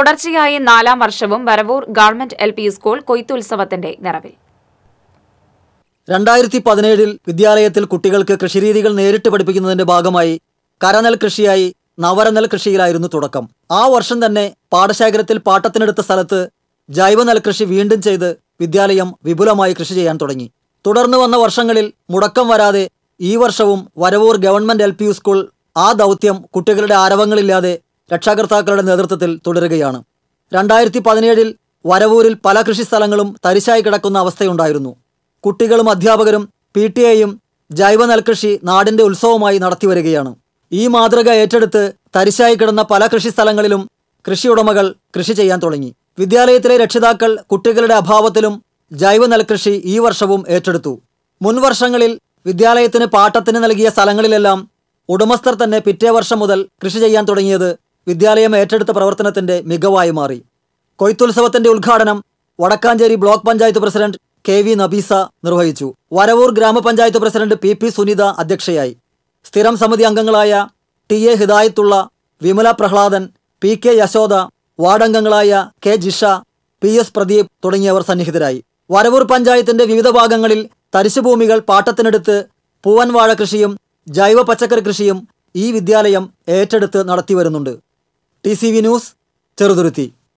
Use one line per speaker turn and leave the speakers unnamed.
തുടർച്ചയായി നാലാം വർഷവും Varavoor government L P school കൊയ്ത്തുത്സവത്തിന്റെ നിറവിൽ രണ്ടായിരത്തി പതിനേഴിൽ വിദ്യാലയത്തിൽ കുട്ടികൾക്ക് കൃഷിരീതികൾ നേരിട്ട് പഠിപ്പിക്കുന്നതിന്റെ ഭാഗമായി കരനെൽ കൃഷിയായി നവരനെൽ കൃഷിയിലായിരുന്നു തുടക്കം ആ വർഷം തന്നെ പാടശേഖരത്തിൽ പാട്ടത്തിനെടുത്ത സ്ഥലത്ത് ജൈവ നെൽകൃഷി വീണ്ടും ചെയ്ത് വിദ്യാലയം വിപുലമായി കൃഷി ചെയ്യാൻ തുടങ്ങി തുടർന്ന് വന്ന വർഷങ്ങളിൽ മുടക്കം വരാതെ ഈ വർഷവും വരവൂർ ഗവൺമെന്റ് എൽ സ്കൂൾ ആ ദൗത്യം കുട്ടികളുടെ ആരവങ്ങളില്ലാതെ രക്ഷാകർത്താക്കളുടെ നേതൃത്വത്തിൽ തുടരുകയാണ് രണ്ടായിരത്തി പതിനേഴിൽ വരവൂരിൽ പല കൃഷി സ്ഥലങ്ങളും തരിശായി കിടക്കുന്ന അവസ്ഥയുണ്ടായിരുന്നു കുട്ടികളും അധ്യാപകരും പി ടി എയും ജൈവ നെൽകൃഷി നാടിൻ്റെ ഉത്സവമായി നടത്തിവരികയാണ് ഈ മാതൃക ഏറ്റെടുത്ത് തരിശായി കിടന്ന പല കൃഷി സ്ഥലങ്ങളിലും കൃഷിയുടമകൾ കൃഷി ചെയ്യാൻ തുടങ്ങി വിദ്യാലയത്തിലെ രക്ഷിതാക്കൾ കുട്ടികളുടെ അഭാവത്തിലും ജൈവ നെൽകൃഷി ഈ വർഷവും ഏറ്റെടുത്തു മുൻ വർഷങ്ങളിൽ വിദ്യാലയത്തിന് പാട്ടത്തിന് നൽകിയ സ്ഥലങ്ങളിലെല്ലാം ഉടമസ്ഥർ തന്നെ പിറ്റേ വർഷം മുതൽ കൃഷി ചെയ്യാൻ തുടങ്ങിയത് വിദ്യാലയം ഏറ്റെടുത്ത പ്രവർത്തനത്തിന്റെ മികവായി മാറി കൊയ്ത്തുത്സവത്തിന്റെ ഉദ്ഘാടനം Vadakkanchery block panchayat president K V Nabeesa നിർവഹിച്ചു വരവൂർ ഗ്രാമപഞ്ചായത്ത് പ്രസിഡന്റ് പി പി സുനിത അധ്യക്ഷയായി സ്ഥിരം സമിതി അംഗങ്ങളായ T A Hidayathulla Vimala Prahladan P K Yashoda വാർഡംഗങ്ങളായ K Jisha P S Pradeep തുടങ്ങിയവർ സന്നിഹിതരായി വരവൂർ പഞ്ചായത്തിന്റെ വിവിധ ഭാഗങ്ങളിൽ തരിശുഭൂമികൾ പാട്ടത്തിനെടുത്ത് പൂവൻവാഴ കൃഷിയും ജൈവ പച്ചക്കറി കൃഷിയും ഈ വിദ്യാലയം ഏറ്റെടുത്ത് നടത്തിവരുന്നുണ്ട് T C V news Cheruthuruthy